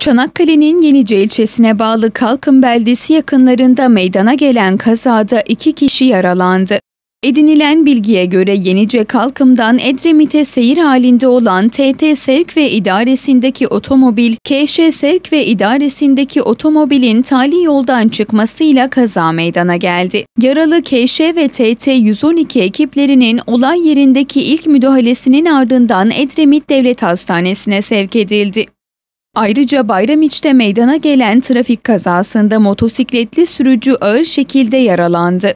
Çanakkale'nin Yenice ilçesine bağlı Kalkın Beldesi yakınlarında meydana gelen kazada iki kişi yaralandı. Edinilen bilgiye göre Yenice Kalkım'dan Edremit'e seyir halinde olan TT Sevk ve idaresindeki otomobil, KŞ Sevk ve idaresindeki otomobilin tali yoldan çıkmasıyla kaza meydana geldi. Yaralı KŞ ve TT 112 ekiplerinin olay yerindeki ilk müdahalesinin ardından Edremit Devlet Hastanesi'ne sevk edildi. Ayrıca Bayramiç'te meydana gelen trafik kazasında motosikletli sürücü ağır şekilde yaralandı.